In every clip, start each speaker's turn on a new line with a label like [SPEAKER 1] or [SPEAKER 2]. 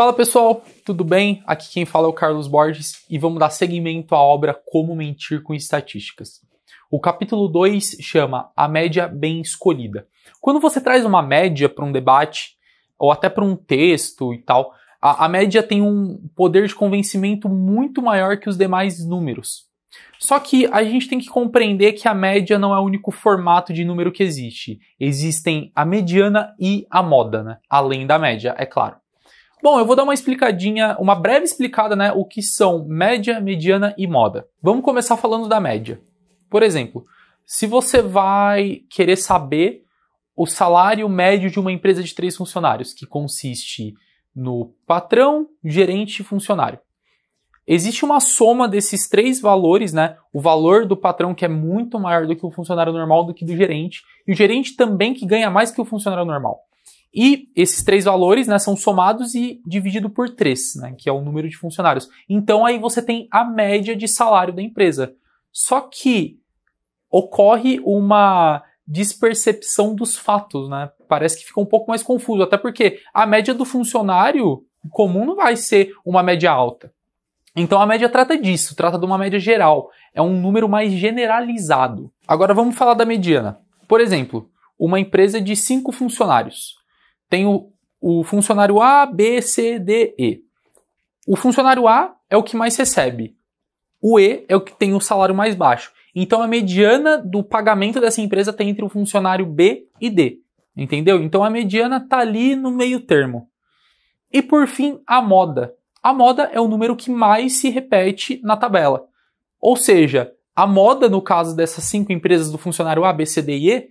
[SPEAKER 1] Fala pessoal, tudo bem? Aqui quem fala é o Carlos Borges e vamos dar seguimento à obra Como Mentir com Estatísticas. O capítulo 2 chama A Média Bem Escolhida. Quando você traz uma média para um debate, ou até para um texto e tal, a, a média tem um poder de convencimento muito maior que os demais números. Só que a gente tem que compreender que a média não é o único formato de número que existe. Existem a mediana e a moda, né? além da média, é claro. Bom, eu vou dar uma explicadinha, uma breve explicada, né, o que são média, mediana e moda. Vamos começar falando da média. Por exemplo, se você vai querer saber o salário médio de uma empresa de três funcionários, que consiste no patrão, gerente e funcionário. Existe uma soma desses três valores, né? O valor do patrão que é muito maior do que o funcionário normal, do que do gerente, e o gerente também que ganha mais que o funcionário normal. E esses três valores né, são somados e dividido por três, né, que é o número de funcionários. Então aí você tem a média de salário da empresa. Só que ocorre uma despercepção dos fatos, né? Parece que fica um pouco mais confuso, até porque a média do funcionário comum não vai ser uma média alta. Então a média trata disso, trata de uma média geral, é um número mais generalizado. Agora vamos falar da mediana. Por exemplo, uma empresa de cinco funcionários tem o, o funcionário A, B, C, D, E. O funcionário A é o que mais recebe. O E é o que tem o salário mais baixo. Então a mediana do pagamento dessa empresa está entre o funcionário B e D. Entendeu? Então a mediana está ali no meio termo. E por fim, a moda. A moda é o número que mais se repete na tabela. Ou seja, a moda, no caso dessas cinco empresas do funcionário A, B, C, D e E,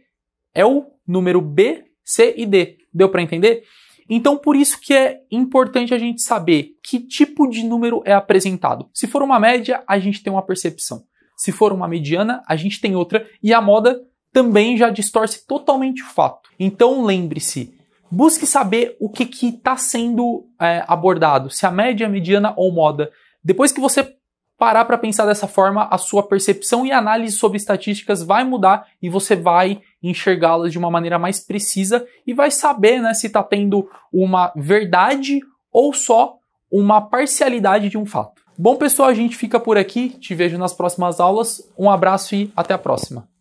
[SPEAKER 1] é o número B C e D. Deu para entender? Então, por isso que é importante a gente saber que tipo de número é apresentado. Se for uma média, a gente tem uma percepção. Se for uma mediana, a gente tem outra. E a moda também já distorce totalmente o fato. Então, lembre-se, busque saber o que está sendo é, abordado, se a média, mediana ou moda. Depois que você parar para pensar dessa forma, a sua percepção e análise sobre estatísticas vai mudar e você vai enxergá-las de uma maneira mais precisa e vai saber né, se está tendo uma verdade ou só uma parcialidade de um fato. Bom, pessoal, a gente fica por aqui. Te vejo nas próximas aulas. Um abraço e até a próxima.